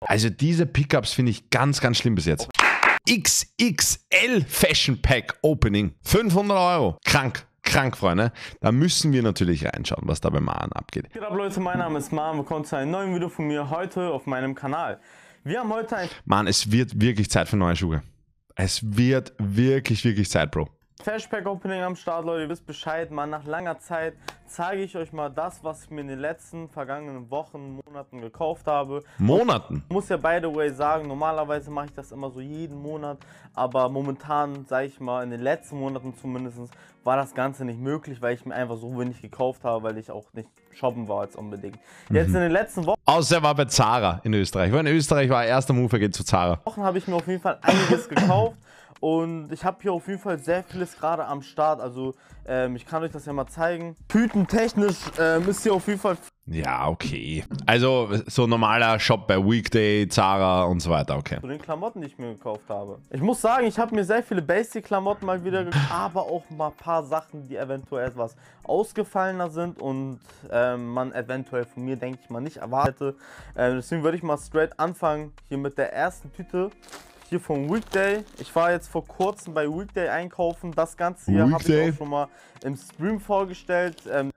Also diese Pickups finde ich ganz, ganz schlimm bis jetzt. XXL Fashion Pack Opening. 500 Euro. Krank. Krank, Freunde. Da müssen wir natürlich reinschauen, was da bei Maren abgeht. Geht ab, Leute. Mein Name ist Maren. Willkommen zu einem neuen Video von mir heute auf meinem Kanal. Wir haben heute ein... Mann, es wird wirklich Zeit für neue Schuhe. Es wird wirklich, wirklich Zeit, Bro. Flashback Opening am Start, Leute, ihr wisst Bescheid, mal nach langer Zeit zeige ich euch mal das, was ich mir in den letzten vergangenen Wochen, Monaten gekauft habe. Monaten? Ich muss ja by the way sagen, normalerweise mache ich das immer so jeden Monat, aber momentan, sage ich mal, in den letzten Monaten zumindest, war das Ganze nicht möglich, weil ich mir einfach so wenig gekauft habe, weil ich auch nicht shoppen war als unbedingt. Jetzt mhm. in den letzten Wochen... Außer er war bei Zara in Österreich. Weil in Österreich war er erster Move, er geht zu Zara. Wochen habe ich mir auf jeden Fall einiges gekauft. Und ich habe hier auf jeden Fall sehr vieles gerade am Start. Also ähm, ich kann euch das ja mal zeigen. Tütentechnisch ähm, ist hier auf jeden Fall... Ja, okay. Also so normaler Shop bei Weekday, Zara und so weiter, okay. Zu den Klamotten, die ich mir gekauft habe. Ich muss sagen, ich habe mir sehr viele Basic-Klamotten mal wieder gekauft, aber auch mal ein paar Sachen, die eventuell etwas ausgefallener sind und ähm, man eventuell von mir, denke ich mal, nicht erwartete. Ähm, deswegen würde ich mal straight anfangen hier mit der ersten Tüte hier von Weekday. Ich war jetzt vor kurzem bei Weekday einkaufen. Das Ganze hier habe ich auch schon mal im Stream vorgestellt. Ähm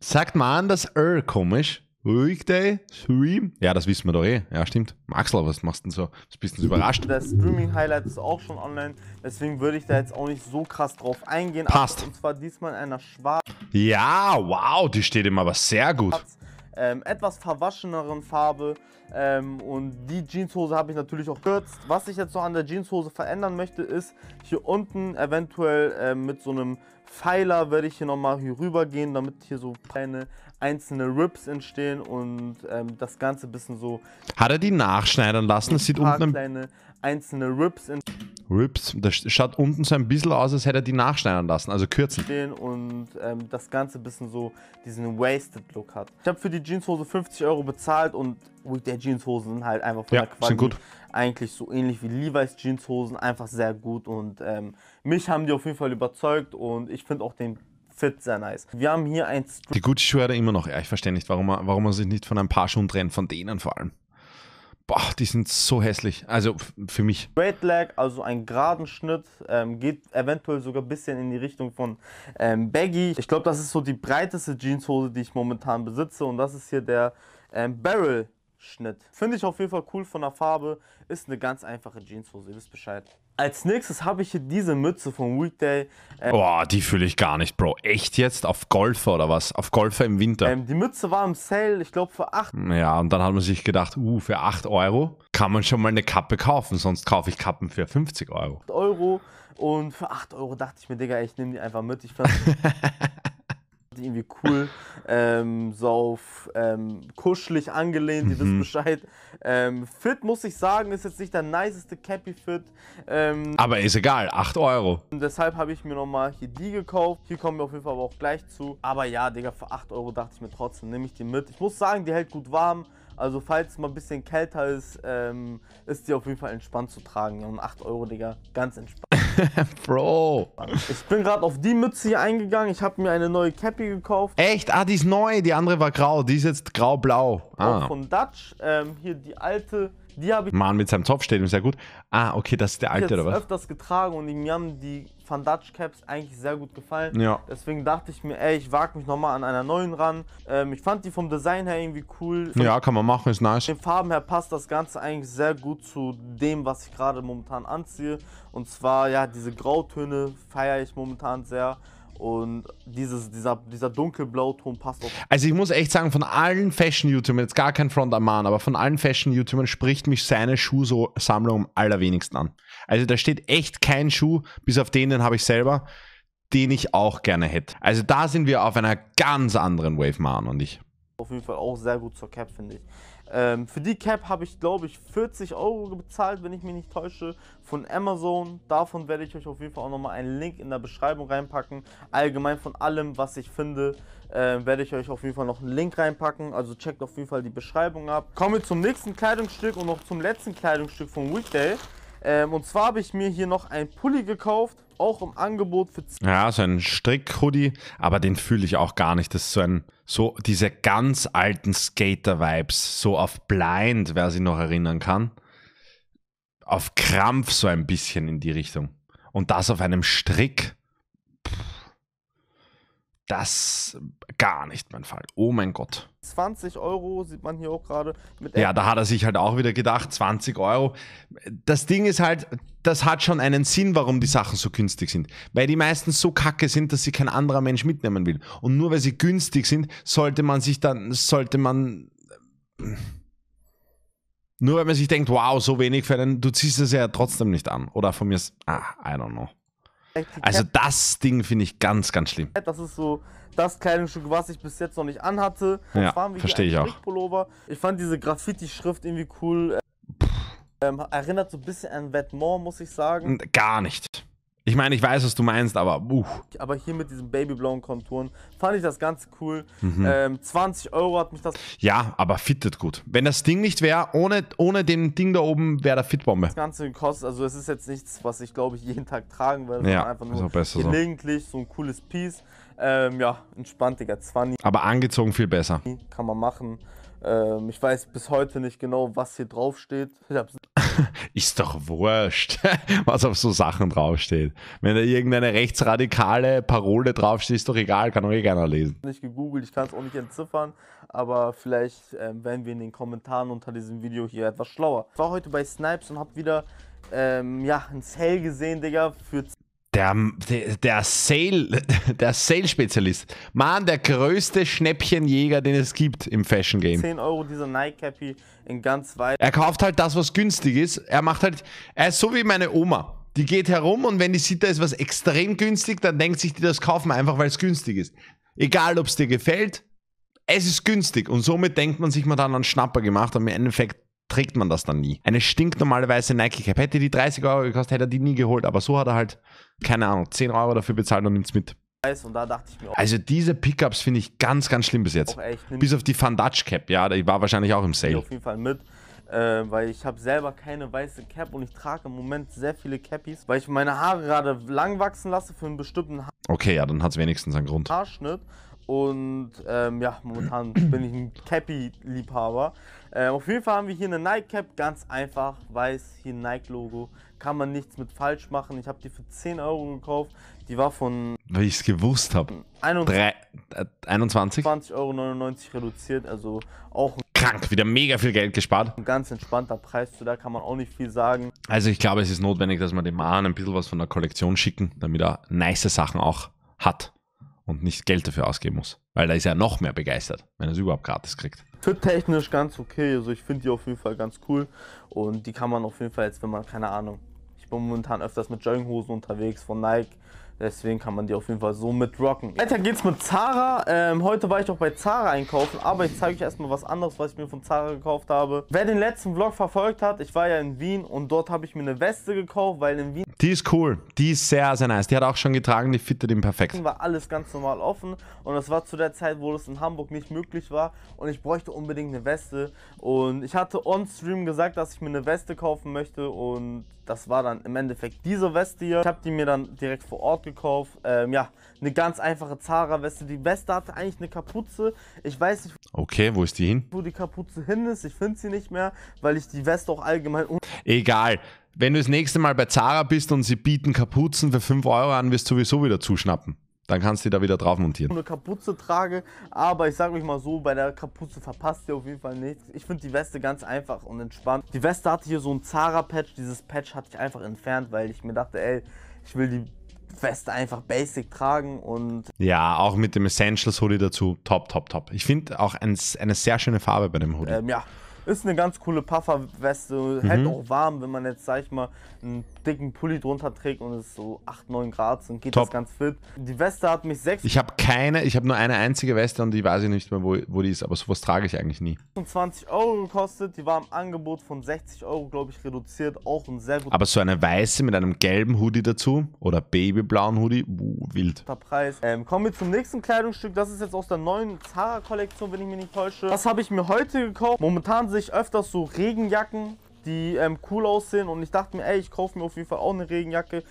Sagt mal an, das Earl komisch. Weekday, Stream. Ja, das wissen wir doch eh. Ja, stimmt. Maxler, was machst du denn so? Das bist du überrascht. Das Streaming-Highlight ist auch schon online. Deswegen würde ich da jetzt auch nicht so krass drauf eingehen. Passt. Und zwar diesmal in einer schwarzen. Ja, wow, die steht ihm aber sehr gut. Schwarz ähm, etwas verwascheneren Farbe. Ähm, und die Jeanshose habe ich natürlich auch kürzt. Was ich jetzt noch an der Jeanshose verändern möchte, ist hier unten eventuell äh, mit so einem Pfeiler werde ich hier nochmal hier rüber gehen, damit hier so kleine einzelne Rips entstehen und ähm, das Ganze ein bisschen so... Hat er die nachschneidern lassen? Es sieht unten... kleine einzelne Rips entstehen. Rips, das schaut unten so ein bisschen aus, als hätte er die nachschneiden lassen, also kürzen. Und ähm, das Ganze ein bisschen so diesen Wasted-Look hat. Ich habe für die Jeanshose 50 Euro bezahlt und der Jeanshosen sind halt einfach von ja, der Qualität. sind gut eigentlich so ähnlich wie Levi's Jeanshosen, einfach sehr gut und ähm, mich haben die auf jeden Fall überzeugt und ich finde auch den Fit sehr nice. Wir haben hier ein... Stri die Gucci-Schuhe hat er immer noch, ja, ich verstehe nicht, warum er, warum er sich nicht von ein paar Schuhen trennt, von denen vor allem. Boah, die sind so hässlich. Also für mich. Straight Leg, also ein geraden Schnitt, ähm, geht eventuell sogar ein bisschen in die Richtung von ähm, Baggy. Ich glaube, das ist so die breiteste Jeanshose, die ich momentan besitze. Und das ist hier der ähm, Barrel Schnitt. Finde ich auf jeden Fall cool von der Farbe. Ist eine ganz einfache Jeanshose, ihr wisst Bescheid. Als nächstes habe ich hier diese Mütze vom Weekday. Ähm, Boah, die fühle ich gar nicht, Bro. Echt jetzt? Auf Golfer oder was? Auf Golfer im Winter. Ähm, die Mütze war im Sale, ich glaube für 8. Ja, und dann hat man sich gedacht, uh, für 8 Euro kann man schon mal eine Kappe kaufen, sonst kaufe ich Kappen für 50 Euro. 8 Euro und für 8 Euro dachte ich mir, Digga, ich nehme die einfach mit. Ich fand ich irgendwie cool, ähm, so auf ähm, kuschelig angelehnt, mhm. ihr wisst Bescheid. Ähm, fit, muss ich sagen, ist jetzt nicht der niceste Cappy-Fit. Ähm, aber ist egal, 8 Euro. Deshalb habe ich mir nochmal hier die gekauft. Hier kommen wir auf jeden Fall aber auch gleich zu. Aber ja, Digga, für 8 Euro dachte ich mir trotzdem, nehme ich die mit. Ich muss sagen, die hält gut warm. Also falls es mal ein bisschen kälter ist, ähm, ist die auf jeden Fall entspannt zu tragen. Und 8 Euro, Digga, ganz entspannt. Bro. Ich bin gerade auf die Mütze hier eingegangen. Ich habe mir eine neue Cappy gekauft. Echt? Ah, die ist neu. Die andere war grau. Die ist jetzt grau-blau. Ah. Auch von Dutch. Ähm, hier die alte die habe ich. Mann, mit seinem Topf steht ihm sehr gut. Ah, okay, das ist der alte, oder was? Ich habe öfters getragen und mir haben die Van Dutch Caps eigentlich sehr gut gefallen. Ja. Deswegen dachte ich mir, ey, ich wage mich nochmal an einer neuen ran. Ähm, ich fand die vom Design her irgendwie cool. Von ja, kann man machen, ist nice. Den Farben her passt das Ganze eigentlich sehr gut zu dem, was ich gerade momentan anziehe. Und zwar, ja, diese Grautöne feiere ich momentan sehr. Und dieses, dieser, dieser dunkelblauton passt auch. Also ich muss echt sagen, von allen Fashion-YouTubern, jetzt gar kein Front am Mann, aber von allen Fashion-YouTubern spricht mich seine Schuhsammlung am allerwenigsten an. Also da steht echt kein Schuh, bis auf den, den habe ich selber, den ich auch gerne hätte. Also da sind wir auf einer ganz anderen Wave, Man und ich. Auf jeden Fall auch sehr gut zur Cap, finde ich. Ähm, für die Cap habe ich, glaube ich, 40 Euro bezahlt, wenn ich mich nicht täusche, von Amazon. Davon werde ich euch auf jeden Fall auch nochmal einen Link in der Beschreibung reinpacken. Allgemein von allem, was ich finde, äh, werde ich euch auf jeden Fall noch einen Link reinpacken. Also checkt auf jeden Fall die Beschreibung ab. Kommen wir zum nächsten Kleidungsstück und noch zum letzten Kleidungsstück von Weekday. Ähm, und zwar habe ich mir hier noch einen Pulli gekauft auch im Angebot für. Ja, so ein Strick-Hoodie, aber den fühle ich auch gar nicht. Das ist so ein, so diese ganz alten Skater-Vibes, so auf Blind, wer sich noch erinnern kann. Auf Krampf so ein bisschen in die Richtung. Und das auf einem Strick das gar nicht mein Fall. Oh mein Gott. 20 Euro sieht man hier auch gerade. ja, da hat er sich halt auch wieder gedacht, 20 Euro. Das Ding ist halt, das hat schon einen Sinn, warum die Sachen so günstig sind. Weil die meistens so kacke sind, dass sie kein anderer Mensch mitnehmen will. Und nur weil sie günstig sind, sollte man sich dann, sollte man... Nur weil man sich denkt, wow, so wenig für einen, du ziehst es ja trotzdem nicht an. Oder von mir ist, ah, I don't know. Also das Ding finde ich ganz, ganz schlimm. Das ist so das Kleidungsstück, was ich bis jetzt noch nicht anhatte. Ja, verstehe ich auch. Ich fand diese Graffiti-Schrift irgendwie cool. Ähm, erinnert so ein bisschen an Wetmore, muss ich sagen. Gar nicht. Ich meine, ich weiß, was du meinst, aber uh. Aber hier mit diesen babyblauen Konturen fand ich das ganz cool. Mhm. Ähm, 20 Euro hat mich das. Ja, aber fittet gut. Wenn das Ding nicht wäre, ohne, ohne dem Ding da oben wäre der Fitbombe. Das Ganze gekostet, also es ist jetzt nichts, was ich glaube ich jeden Tag tragen werde. Ja, einfach nur gelegentlich so. so ein cooles Piece. Ähm, ja, entspannt, Digga, Zwar nie. Aber angezogen viel besser. Kann man machen. Ähm, ich weiß bis heute nicht genau, was hier draufsteht. ist doch wurscht, was auf so Sachen draufsteht. Wenn da irgendeine rechtsradikale Parole draufsteht, ist doch egal, kann doch eh keiner lesen. Ich Nicht gegoogelt, ich kann es auch nicht entziffern, aber vielleicht ähm, werden wir in den Kommentaren unter diesem Video hier etwas schlauer. Ich war heute bei Snipes und habe wieder ähm, ja, ein Sale gesehen, Digga, für der, der Sale, der Sale-Spezialist. Mann, der größte Schnäppchenjäger, den es gibt im Fashion Game. 10 Euro dieser Nike Happy in ganz weit. Er kauft halt das, was günstig ist. Er macht halt, er ist so wie meine Oma. Die geht herum und wenn die sieht, da ist was extrem günstig, dann denkt sich die, das kaufen einfach, weil es günstig ist. Egal, ob es dir gefällt, es ist günstig. Und somit denkt man sich, mal dann an Schnapper gemacht und im Endeffekt trägt man das dann nie. Eine stinknormale weiße Nike Cap hätte die 30 Euro gekostet, hätte er die nie geholt, aber so hat er halt, keine Ahnung, 10 Euro dafür bezahlt und nimmt's mit. Mir, also diese Pickups finde ich ganz, ganz schlimm bis jetzt. bis auf die Van Dutch Cap, ja, die war wahrscheinlich auch im Sale. Auf jeden Fall mit. Äh, weil ich habe selber keine weiße Cap und ich trage im Moment sehr viele Cappies, weil ich meine Haare gerade lang wachsen lasse für einen bestimmten ha Okay, ja, dann hat es wenigstens einen Grund. Haarschnitt und ähm, ja, momentan bin ich ein Cappy-Liebhaber. Äh, auf jeden Fall haben wir hier eine Nike Cap, ganz einfach, weiß, hier ein Nike-Logo. Kann man nichts mit falsch machen. Ich habe die für 10 Euro gekauft. Die war von. Weil ich es gewusst habe. 21,99 20 Euro reduziert, also auch krank, wieder mega viel Geld gespart. Ein ganz entspannter Preis, zu da kann man auch nicht viel sagen. Also ich glaube, es ist notwendig, dass wir dem Ahn ein bisschen was von der Kollektion schicken, damit er nice Sachen auch hat und nicht Geld dafür ausgeben muss. Weil da ist er noch mehr begeistert, wenn er es überhaupt gratis kriegt. Für technisch ganz okay. Also ich finde die auf jeden Fall ganz cool. Und die kann man auf jeden Fall jetzt, wenn man, keine Ahnung, ich bin momentan öfters mit Jogginghosen unterwegs von Nike. Deswegen kann man die auf jeden Fall so mit rocken. Weiter geht's mit Zara. Ähm, heute war ich auch bei Zara einkaufen, aber ich zeige euch erstmal was anderes, was ich mir von Zara gekauft habe. Wer den letzten Vlog verfolgt hat, ich war ja in Wien und dort habe ich mir eine Weste gekauft, weil in Wien... Die ist cool. Die ist sehr, sehr nice. Die hat auch schon getragen, die fittet ihm perfekt. ...war alles ganz normal offen und das war zu der Zeit, wo das in Hamburg nicht möglich war und ich bräuchte unbedingt eine Weste. Und ich hatte on-stream gesagt, dass ich mir eine Weste kaufen möchte und das war dann im Endeffekt diese Weste hier. Ich habe die mir dann direkt vor Ort gekauft gekauft. Ähm, ja, eine ganz einfache Zara-Weste. Die Weste hatte eigentlich eine Kapuze. Ich weiß nicht. Okay, wo ist die hin? Wo die Kapuze hin ist. Ich finde sie nicht mehr, weil ich die Weste auch allgemein. Egal. Wenn du das nächste Mal bei Zara bist und sie bieten Kapuzen für 5 Euro an, wirst du sowieso wieder zuschnappen. Dann kannst du die da wieder drauf montieren. Eine Kapuze trage, aber ich sage euch mal so, bei der Kapuze verpasst ihr auf jeden Fall nichts. Ich finde die Weste ganz einfach und entspannt. Die Weste hatte hier so ein Zara-Patch. Dieses Patch hatte ich einfach entfernt, weil ich mir dachte, ey, ich will die Weste einfach basic tragen und. Ja, auch mit dem Essentials Hoodie dazu. Top, top, top. Ich finde auch ein, eine sehr schöne Farbe bei dem Hoodie. Ähm, ja, ist eine ganz coole Pufferweste. Hält mhm. auch warm, wenn man jetzt, sag ich mal, ein dicken Pulli drunter trägt und es ist so 8, 9 Grad und geht Top. das ganz fit. Die Weste hat mich 6. Ich habe keine, ich habe nur eine einzige Weste und die weiß ich nicht mehr, wo, wo die ist, aber sowas trage ich eigentlich nie. 20 Euro gekostet, die war im Angebot von 60 Euro, glaube ich, reduziert, auch ein sehr guter Aber so eine weiße mit einem gelben Hoodie dazu oder babyblauen Hoodie, uh, wild. Preis. Ähm, kommen wir zum nächsten Kleidungsstück, das ist jetzt aus der neuen Zara-Kollektion, wenn ich mich nicht täusche. Das habe ich mir heute gekauft. Momentan sehe ich öfters so Regenjacken, die ähm, cool aussehen. Und ich dachte mir, ey, ich kaufe mir auf jeden Fall auch eine Regenjacke.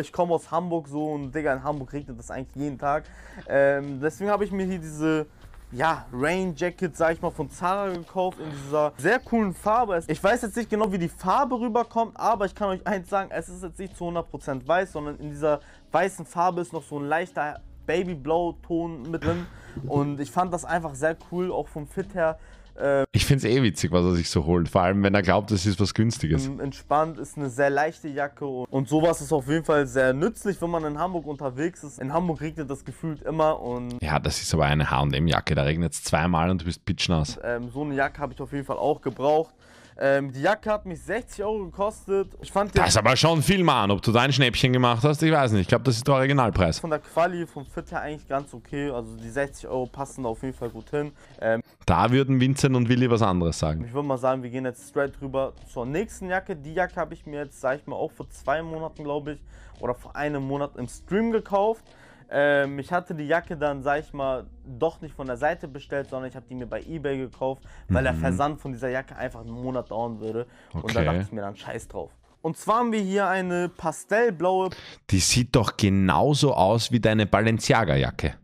Ich komme aus Hamburg so und Digga, in Hamburg regnet das eigentlich jeden Tag. Ähm, deswegen habe ich mir hier diese ja, Rain Jacket, sag ich mal, von Zara gekauft in dieser sehr coolen Farbe. Ich weiß jetzt nicht genau, wie die Farbe rüberkommt, aber ich kann euch eins sagen, es ist jetzt nicht zu 100% weiß, sondern in dieser weißen Farbe ist noch so ein leichter Babyblau-Ton mit drin und ich fand das einfach sehr cool, auch vom Fit her ähm, ich finde es eh witzig, was er sich so holt. Vor allem, wenn er glaubt, es ist was Günstiges. Ähm, entspannt ist eine sehr leichte Jacke und sowas ist auf jeden Fall sehr nützlich, wenn man in Hamburg unterwegs ist. In Hamburg regnet das gefühlt immer und. Ja, das ist aber eine HM-Jacke. Da regnet es zweimal und du bist pitschnass. Ähm, so eine Jacke habe ich auf jeden Fall auch gebraucht. Ähm, die Jacke hat mich 60 Euro gekostet. Ich fand das ist aber schon viel, Mann. Ob du dein Schnäppchen gemacht hast, ich weiß nicht. Ich glaube, das ist der Originalpreis. Von der Quali, vom Fit her eigentlich ganz okay. Also die 60 Euro passen da auf jeden Fall gut hin. Ähm, da würden Vincent und Willi was anderes sagen. Ich würde mal sagen, wir gehen jetzt straight rüber zur nächsten Jacke. Die Jacke habe ich mir jetzt, sag ich mal, auch vor zwei Monaten, glaube ich, oder vor einem Monat im Stream gekauft. Ähm, ich hatte die Jacke dann, sag ich mal, doch nicht von der Seite bestellt, sondern ich habe die mir bei Ebay gekauft, weil mhm. der Versand von dieser Jacke einfach einen Monat dauern würde. Okay. Und da dachte ich mir dann, scheiß drauf. Und zwar haben wir hier eine pastellblaue. Die sieht doch genauso aus wie deine Balenciaga-Jacke.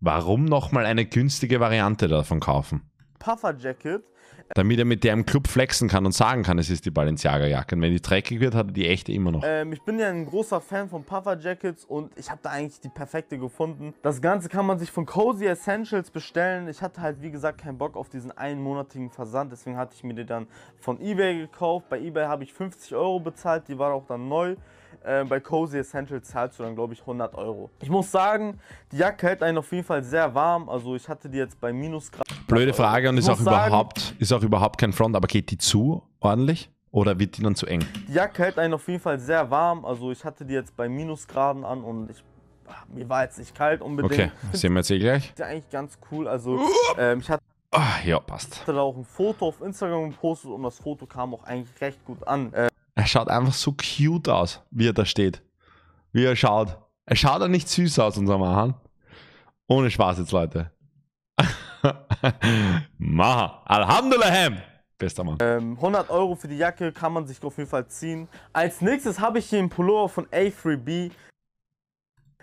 Warum nochmal eine günstige Variante davon kaufen? Puffer Jacket damit er mit der im Club flexen kann und sagen kann, es ist die Balenciaga-Jacke. Und wenn die dreckig wird, hat er die echte immer noch. Ähm, ich bin ja ein großer Fan von Puffer Jackets und ich habe da eigentlich die perfekte gefunden. Das Ganze kann man sich von Cozy Essentials bestellen. Ich hatte halt, wie gesagt, keinen Bock auf diesen einmonatigen Versand. Deswegen hatte ich mir die dann von Ebay gekauft. Bei Ebay habe ich 50 Euro bezahlt. Die war auch dann neu. Äh, bei Cozy Essentials zahlst du dann, glaube ich, 100 Euro. Ich muss sagen, die Jacke hält einen auf jeden Fall sehr warm. Also ich hatte die jetzt bei Minusgrad blöde Frage und ist auch, sagen, überhaupt, ist auch überhaupt kein Front, aber geht die zu ordentlich? Oder wird die dann zu eng? Die Jacke hält einen auf jeden Fall sehr warm. Also ich hatte die jetzt bei Minusgraden an und ich, ah, mir war jetzt nicht kalt unbedingt. Okay, sehen wir jetzt eh gleich. Die ist eigentlich ganz cool. Also ähm, ich hatte Ah, ja, passt. Ich hatte da auch ein Foto auf Instagram gepostet und das Foto kam auch eigentlich recht gut an. Äh, er schaut einfach so cute aus, wie er da steht. Wie er schaut. Er schaut ja nicht süß aus, unser Mahan. Ohne Spaß jetzt, Leute. Maha. Alhamdulillah. Bester Mann. Ähm, 100 Euro für die Jacke kann man sich auf jeden Fall ziehen. Als nächstes habe ich hier einen Pullover von A3B.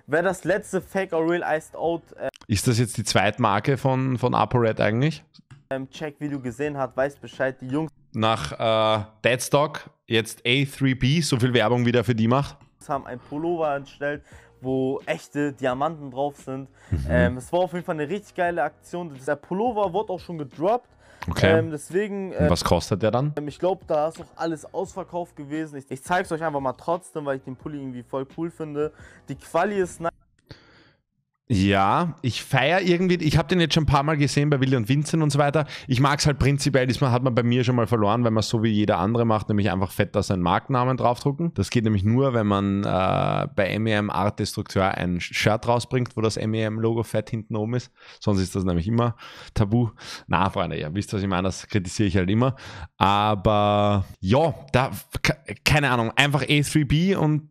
Wer das letzte Fake or Real Iced Out. Äh, ist das jetzt die Zweitmarke von, von ApoRed eigentlich? Im ähm, check du gesehen hast, weiß Bescheid. Die Jungs. Nach äh, Deadstock, jetzt A3B, so viel Werbung wieder für die macht. Haben ein Pullover entstellt, wo echte Diamanten drauf sind. Mhm. Ähm, es war auf jeden Fall eine richtig geile Aktion. Der Pullover wurde auch schon gedroppt. Okay. Ähm, deswegen. Äh, was ähm, kostet der dann? Ähm, ich glaube, da ist auch alles ausverkauft gewesen. Ich, ich zeige es euch einfach mal trotzdem, weil ich den Pulli irgendwie voll cool finde. Die Quali ist nice. Ja, ich feiere irgendwie, ich habe den jetzt schon ein paar Mal gesehen bei Willi und Vincent und so weiter. Ich mag es halt prinzipiell, diesmal hat man bei mir schon mal verloren, wenn man es so wie jeder andere macht, nämlich einfach fett da seinen Markennamen draufdrucken. Das geht nämlich nur, wenn man äh, bei MEM e Art Destructeur ein Shirt rausbringt, wo das MEM-Logo fett hinten oben ist. Sonst ist das nämlich immer tabu. Na, Freunde, ihr wisst, was ich meine, das kritisiere ich halt immer. Aber ja, da, keine Ahnung, einfach A3B und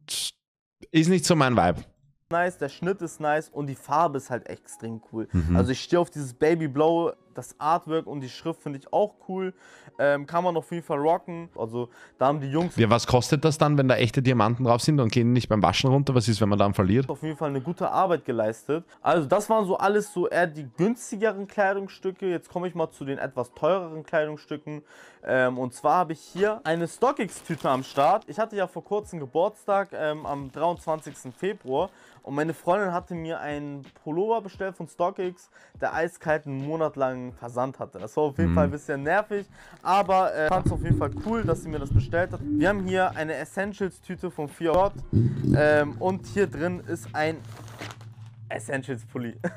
ist nicht so mein Vibe nice, der Schnitt ist nice und die Farbe ist halt extrem cool. Mhm. Also ich stehe auf dieses Baby Blow, das Artwork und die Schrift finde ich auch cool. Ähm, kann man auf jeden Fall rocken. Also da haben die Jungs... Ja, was kostet das dann, wenn da echte Diamanten drauf sind und gehen nicht beim Waschen runter? Was ist, wenn man dann verliert? Auf jeden Fall eine gute Arbeit geleistet. Also das waren so alles so eher die günstigeren Kleidungsstücke. Jetzt komme ich mal zu den etwas teureren Kleidungsstücken. Ähm, und zwar habe ich hier eine StockX-Tüte am Start. Ich hatte ja vor kurzem Geburtstag ähm, am 23. Februar und meine Freundin hatte mir einen Pullover bestellt von StockX, der eiskalten monatelangen Versand hatte. Das war auf jeden mhm. Fall ein mhm. bisschen nervig, aber äh, fand es auf jeden Fall cool, dass sie mir das bestellt hat. Wir haben hier eine Essentials-Tüte von Fiat mhm. ähm, und hier drin ist ein Essentials Pulli.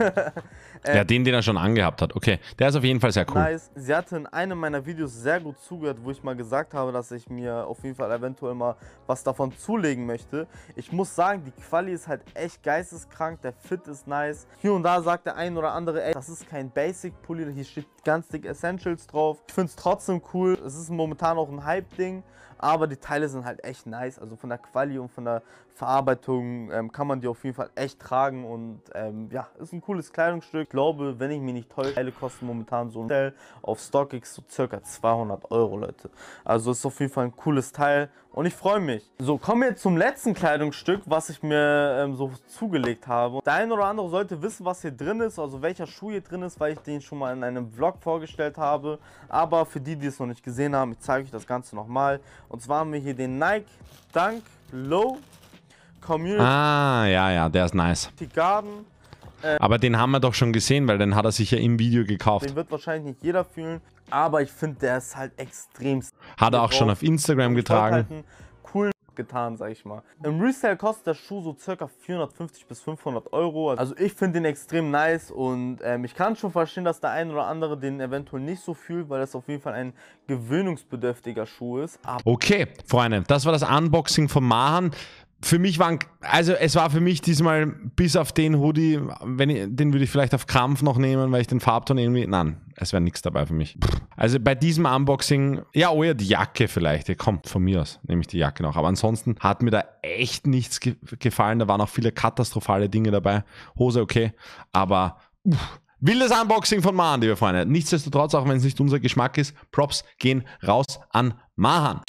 äh, ja, den, den er schon angehabt hat. Okay, der ist auf jeden Fall sehr cool. Nice. Sie hatte in einem meiner Videos sehr gut zugehört, wo ich mal gesagt habe, dass ich mir auf jeden Fall eventuell mal was davon zulegen möchte. Ich muss sagen, die Quali ist halt echt geisteskrank, der Fit ist nice. Hier und da sagt der ein oder andere, ey, das ist kein Basic Pulli, hier steht ganz dick Essentials drauf. Ich finde es trotzdem cool. Es ist momentan auch ein Hype-Ding. Aber die Teile sind halt echt nice. Also von der Quali und von der Verarbeitung ähm, kann man die auf jeden Fall echt tragen. Und ähm, ja, ist ein cooles Kleidungsstück. Ich glaube, wenn ich mich nicht täusche, Teile kosten momentan so ein Teil auf StockX so circa 200 Euro, Leute. Also ist auf jeden Fall ein cooles Teil und ich freue mich. So, kommen wir zum letzten Kleidungsstück, was ich mir ähm, so zugelegt habe. Der eine oder andere sollte wissen, was hier drin ist, also welcher Schuh hier drin ist, weil ich den schon mal in einem Vlog vorgestellt habe. Aber für die, die es noch nicht gesehen haben, ich zeige euch das Ganze nochmal. Und zwar haben wir hier den Nike Dunk Low Community. Ah, ja, ja, der ist nice. Die Garden äh, aber den haben wir doch schon gesehen, weil den hat er sich ja im Video gekauft. Den wird wahrscheinlich nicht jeder fühlen, aber ich finde, der ist halt extrem. Hat er auch drauf. schon auf Instagram getragen. Halt cool getan, sag ich mal. Im Resale kostet der Schuh so circa 450 bis 500 Euro. Also ich finde den extrem nice und ähm, ich kann schon verstehen, dass der ein oder andere den eventuell nicht so fühlt, weil das auf jeden Fall ein gewöhnungsbedürftiger Schuh ist. Aber okay, Freunde, das war das Unboxing von Mahan für mich waren, also es war für mich diesmal bis auf den Hoodie, wenn ich, den würde ich vielleicht auf Krampf noch nehmen, weil ich den Farbton irgendwie, nein, es wäre nichts dabei für mich. Also bei diesem Unboxing, ja, oh ja, die Jacke vielleicht, ja, kommt von mir aus, nehme ich die Jacke noch. Aber ansonsten hat mir da echt nichts ge gefallen, da waren auch viele katastrophale Dinge dabei. Hose okay, aber uff. Wildes Unboxing von Mahan, liebe Freunde. Nichtsdestotrotz, auch wenn es nicht unser Geschmack ist, Props gehen raus an Mahan.